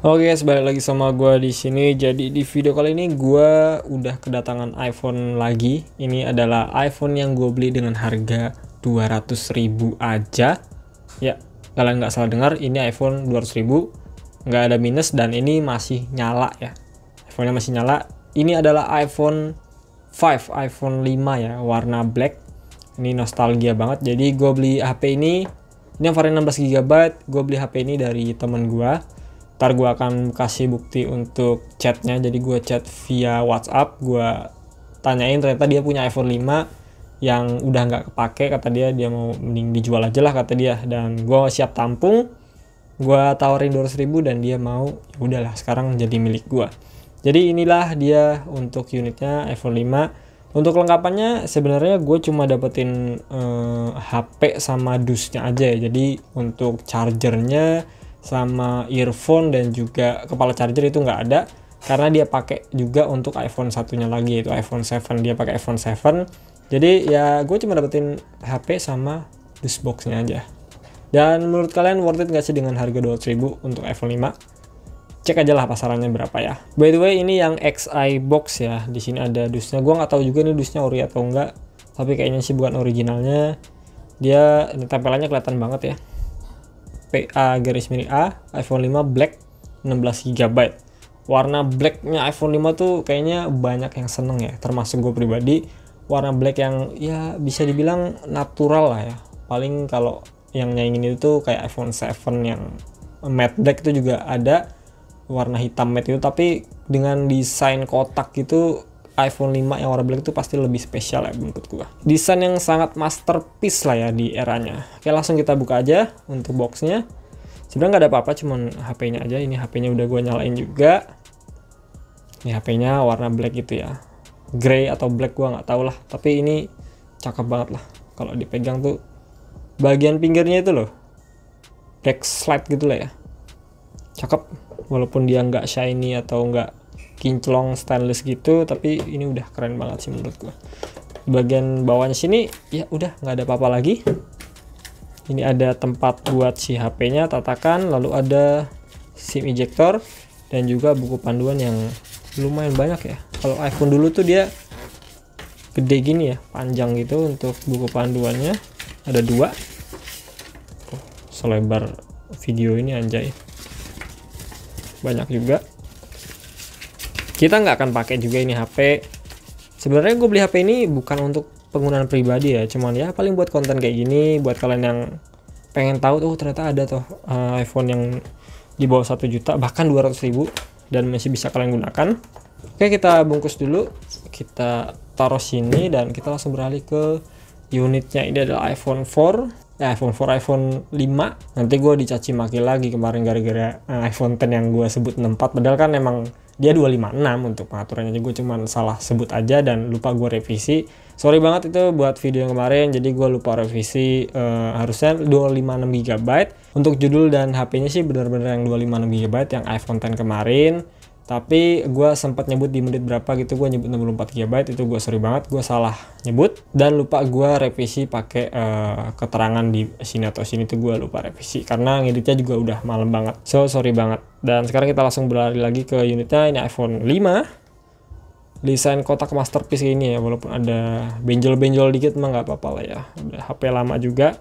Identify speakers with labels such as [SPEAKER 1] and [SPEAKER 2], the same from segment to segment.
[SPEAKER 1] Oke guys, balik lagi sama gue di sini. Jadi di video kali ini gue udah kedatangan iPhone lagi. Ini adalah iPhone yang gue beli dengan harga 200 ribu aja. Ya, kalian nggak salah dengar, ini iPhone 200 ribu, nggak ada minus dan ini masih nyala ya. iPhone-nya masih nyala. Ini adalah iPhone 5, iPhone 5 ya, warna black. Ini nostalgia banget. Jadi gue beli HP ini, ini yang varian 16 GB. Gue beli HP ini dari temen gue ntar gue akan kasih bukti untuk chatnya jadi gue chat via WhatsApp gue tanyain ternyata dia punya iPhone 5 yang udah nggak kepake kata dia dia mau mending dijual aja lah kata dia dan gue siap tampung gue tawarin 200 ribu dan dia mau ya udahlah sekarang jadi milik gue jadi inilah dia untuk unitnya iPhone 5 untuk kelengkapannya sebenarnya gue cuma dapetin eh, HP sama dusnya aja ya jadi untuk chargernya sama earphone dan juga kepala charger itu nggak ada karena dia pakai juga untuk iPhone satunya lagi yaitu iPhone 7 dia pakai iPhone 7 jadi ya gue cuma dapetin HP sama boxnya aja dan menurut kalian worth it nggak sih dengan harga 200.000 untuk iPhone 5 cek aja lah pasarannya berapa ya by the way ini yang XI box ya di sini ada dusnya gue nggak tahu juga ini dusnya ori atau enggak tapi kayaknya sih bukan originalnya dia tempelannya kelihatan banget ya PA garis miring A iPhone 5 Black 16 GB warna blacknya iPhone 5 tuh kayaknya banyak yang seneng ya termasuk gue pribadi warna black yang ya bisa dibilang natural lah ya paling kalau yang nyaingin itu tuh kayak iPhone 7 yang matte black itu juga ada warna hitam matte itu tapi dengan desain kotak gitu iPhone 5 yang warna black itu pasti lebih spesial ya menurut gua. Desain yang sangat masterpiece lah ya di eranya. Oke langsung kita buka aja untuk boxnya. Sebenarnya nggak ada apa-apa, cuman HP-nya aja. Ini HP-nya udah gua nyalain juga. Ini HP-nya warna black gitu ya. Grey atau black gua nggak tahu lah. Tapi ini cakep banget lah. Kalau dipegang tuh bagian pinggirnya itu loh. Backslide gitu lah ya. Cakep. Walaupun dia nggak shiny atau nggak kinclong stainless gitu tapi ini udah keren banget sih menurut gua bagian bawahnya sini ya udah nggak ada apa-apa lagi ini ada tempat buat si HP-nya tatakan lalu ada SIM ejector dan juga buku panduan yang lumayan banyak ya kalau iPhone dulu tuh dia gede gini ya panjang gitu untuk buku panduannya ada dua oh, selebar video ini anjay banyak juga kita nggak akan pakai juga ini HP sebenarnya gue beli HP ini bukan untuk penggunaan pribadi ya cuman ya paling buat konten kayak gini buat kalian yang pengen tahu tuh oh, ternyata ada tuh uh, eh, iPhone yang di bawah 1 juta bahkan 200 ribu dan masih bisa kalian gunakan oke kita bungkus dulu kita taruh sini dan kita langsung beralih ke unitnya ini adalah iPhone 4 ya, eh, iPhone 4 iPhone 5 nanti gue dicaci maki lagi kemarin gara-gara eh, iPhone 10 yang gue sebut 64 padahal kan emang dia 256 untuk pengaturannya gue cuman salah sebut aja dan lupa gue revisi sorry banget itu buat video yang kemarin jadi gue lupa revisi uh, harusnya 256 GB untuk judul dan HP-nya sih bener-bener yang 256 GB yang iPhone 10 kemarin tapi gue sempat nyebut di menit berapa gitu gue nyebut 64 GB itu gue sorry banget gue salah nyebut dan lupa gue revisi pakai uh, keterangan di sini atau sini tuh gue lupa revisi karena ngeditnya juga udah malam banget so sorry banget dan sekarang kita langsung berlari lagi ke unitnya ini iPhone 5 desain kotak masterpiece ini ya walaupun ada benjol-benjol dikit mah nggak apa-apa lah ya udah HP lama juga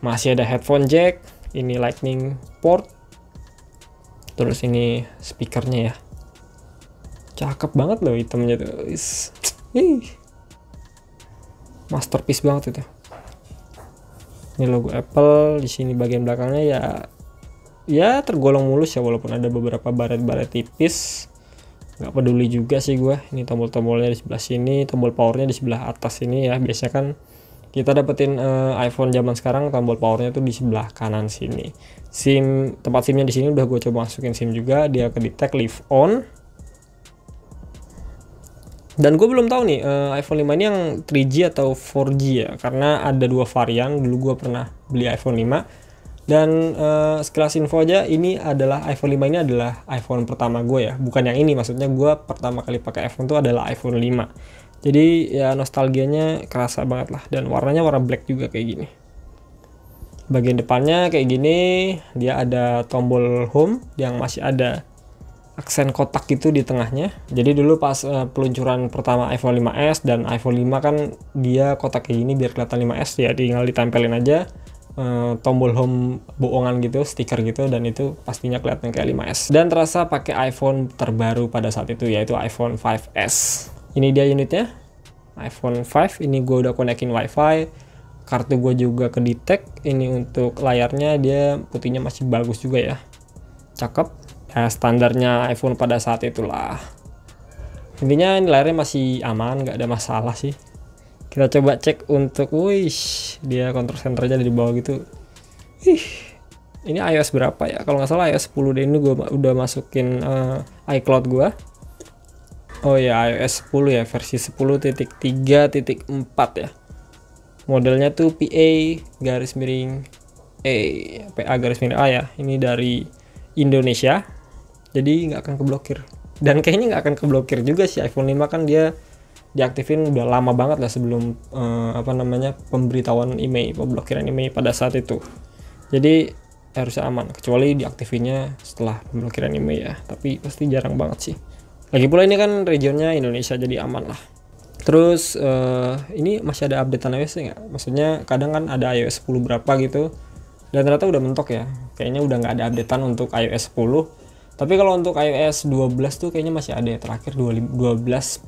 [SPEAKER 1] masih ada headphone jack ini lightning port terus ini speakernya ya cakep banget loh itemnya tuh Is. masterpiece banget itu ini logo Apple di sini bagian belakangnya ya ya tergolong mulus ya walaupun ada beberapa baret-baret tipis nggak peduli juga sih gue ini tombol-tombolnya di sebelah sini tombol powernya di sebelah atas ini ya biasanya kan kita dapetin uh, iPhone zaman sekarang tombol powernya tuh di sebelah kanan sini sim tempat simnya di sini udah gue coba masukin sim juga dia ke detect live on dan gue belum tahu nih uh, iPhone 5 ini yang 3G atau 4G ya, karena ada dua varian. Dulu gue pernah beli iPhone 5 dan uh, eh, sekelas info aja ini adalah iPhone 5 ini adalah iPhone pertama gue ya, bukan yang ini. Maksudnya gue pertama kali pakai iPhone itu adalah iPhone 5. Jadi ya nostalgianya kerasa banget lah dan warnanya warna black juga kayak gini. Bagian depannya kayak gini, dia ada tombol home yang masih ada aksen kotak gitu di tengahnya. Jadi dulu pas uh, peluncuran pertama iPhone 5s dan iPhone 5 kan dia kotak kayak gini biar kelihatan 5s ya tinggal ditempelin aja uh, tombol home bohongan gitu, stiker gitu dan itu pastinya kelihatan kayak 5s. Dan terasa pakai iPhone terbaru pada saat itu yaitu iPhone 5s. Ini dia unitnya. iPhone 5 ini gue udah konekin WiFi kartu gue juga ke detect ini untuk layarnya dia putihnya masih bagus juga ya cakep ya, standarnya iPhone pada saat itulah intinya ini layarnya masih aman nggak ada masalah sih kita coba cek untuk wish dia control centernya di bawah gitu ih ini iOS berapa ya kalau nggak salah iOS 10 deh ini gue udah masukin uh, iCloud gue oh ya iOS 10 ya versi 10.3.4 ya modelnya tuh PA garis miring A PA garis miring A ya ini dari Indonesia jadi nggak akan keblokir dan kayaknya nggak akan keblokir juga sih iPhone 5 kan dia diaktifin udah lama banget lah sebelum uh, apa namanya pemberitahuan email pemblokiran email pada saat itu jadi harus aman kecuali diaktifinnya setelah pemblokiran email ya tapi pasti jarang banget sih lagi pula ini kan regionnya Indonesia jadi aman lah terus uh, ini masih ada updatean iOS nggak maksudnya kadang kan ada iOS 10 berapa gitu dan ternyata udah mentok ya kayaknya udah nggak ada updatean untuk iOS 10 tapi kalau untuk iOS 12 tuh kayaknya masih ada ya terakhir 12.5.5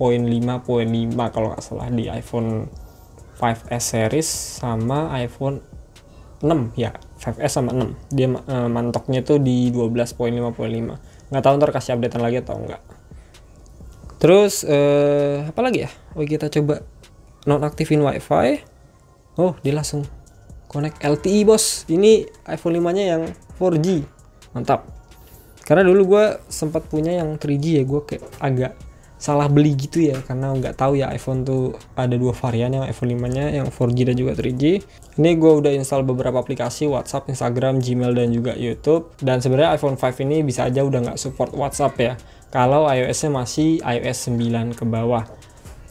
[SPEAKER 1] kalau nggak salah di iPhone 5S series sama iPhone 6 ya 5S sama 6 dia e, mantoknya tuh di 12.5.5 nggak tahu ntar kasih updatean lagi atau enggak terus uh, apa lagi ya oh kita coba nonaktifin wifi oh dia langsung connect LTE bos ini iPhone 5 nya yang 4G mantap karena dulu gue sempat punya yang 3G ya gue kayak agak salah beli gitu ya karena nggak tahu ya iPhone tuh ada dua varian yang iPhone 5 nya yang 4G dan juga 3G ini gue udah install beberapa aplikasi WhatsApp, Instagram, Gmail dan juga YouTube dan sebenarnya iPhone 5 ini bisa aja udah nggak support WhatsApp ya kalau iOS nya masih iOS 9 ke bawah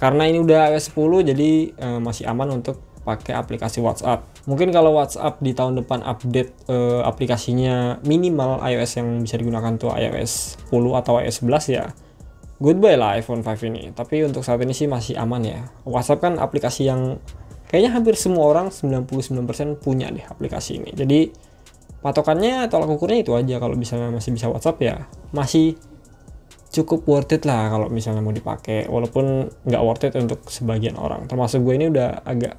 [SPEAKER 1] karena ini udah iOS 10 jadi e, masih aman untuk pakai aplikasi WhatsApp. Mungkin kalau WhatsApp di tahun depan update e, aplikasinya minimal iOS yang bisa digunakan tuh iOS 10 atau iOS 11 ya. Goodbye lah iPhone 5 ini. Tapi untuk saat ini sih masih aman ya. WhatsApp kan aplikasi yang kayaknya hampir semua orang 99% punya deh aplikasi ini. Jadi patokannya tolak ukurnya itu aja kalau bisa masih bisa WhatsApp ya. Masih cukup worth it lah kalau misalnya mau dipakai walaupun nggak worth it untuk sebagian orang termasuk gue ini udah agak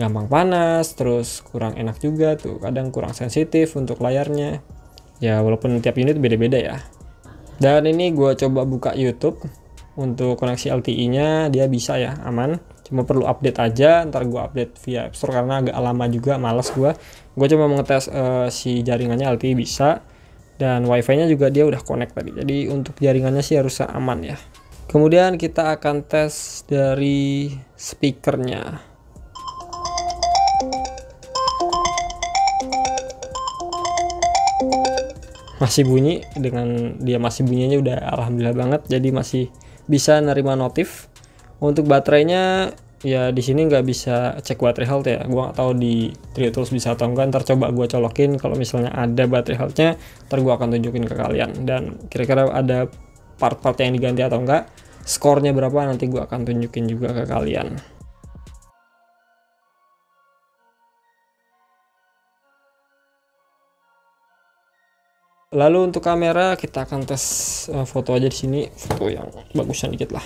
[SPEAKER 1] gampang panas terus kurang enak juga tuh kadang kurang sensitif untuk layarnya ya walaupun tiap unit beda-beda ya dan ini gue coba buka YouTube untuk koneksi LTE nya dia bisa ya aman cuma perlu update aja ntar gue update via App Store karena agak lama juga males gue gue cuma mengetes uh, eh, si jaringannya LTE bisa dan wifi-nya juga dia udah connect tadi jadi untuk jaringannya sih harus aman ya kemudian kita akan tes dari speakernya masih bunyi dengan dia masih bunyinya udah alhamdulillah banget jadi masih bisa nerima notif untuk baterainya ya di sini nggak bisa cek baterai health ya gua nggak tahu di Trio Tools bisa atau enggak ntar coba gua colokin kalau misalnya ada baterai healthnya ntar gua akan tunjukin ke kalian dan kira-kira ada part-part yang diganti atau enggak skornya berapa nanti gua akan tunjukin juga ke kalian Lalu untuk kamera kita akan tes eh, foto aja di sini, foto yang bagusan dikit lah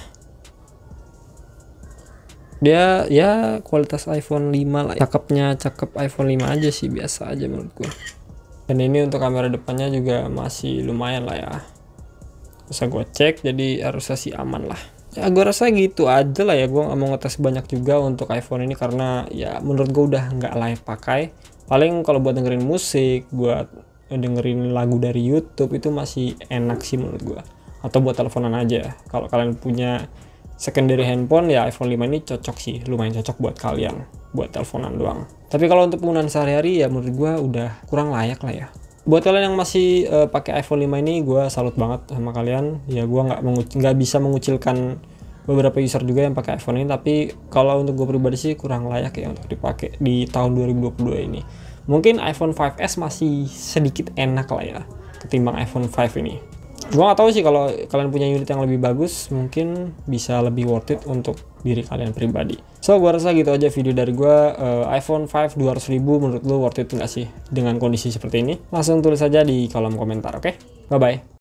[SPEAKER 1] dia ya kualitas iPhone 5 lah ya. cakepnya cakep iPhone 5 aja sih biasa aja menurut gue dan ini untuk kamera depannya juga masih lumayan lah ya bisa gue cek jadi harusnya sih aman lah ya gue rasa gitu aja lah ya gue nggak mau ngetes banyak juga untuk iPhone ini karena ya menurut gue udah nggak layak pakai paling kalau buat dengerin musik buat dengerin lagu dari YouTube itu masih enak sih menurut gue atau buat teleponan aja kalau kalian punya secondary handphone ya iPhone 5 ini cocok sih lumayan cocok buat kalian buat teleponan doang tapi kalau untuk penggunaan sehari-hari ya menurut gue udah kurang layak lah ya buat kalian yang masih uh, pakai iPhone 5 ini gue salut banget sama kalian ya gue nggak nggak bisa mengucilkan beberapa user juga yang pakai iPhone ini tapi kalau untuk gue pribadi sih kurang layak ya untuk dipakai di tahun 2022 ini mungkin iPhone 5s masih sedikit enak lah ya ketimbang iPhone 5 ini gua nggak tahu sih kalau kalian punya unit yang lebih bagus mungkin bisa lebih worth it untuk diri kalian pribadi so gua rasa gitu aja video dari gua uh, iPhone 5 200 ribu menurut lu worth it nggak sih dengan kondisi seperti ini langsung tulis aja di kolom komentar oke okay? bye bye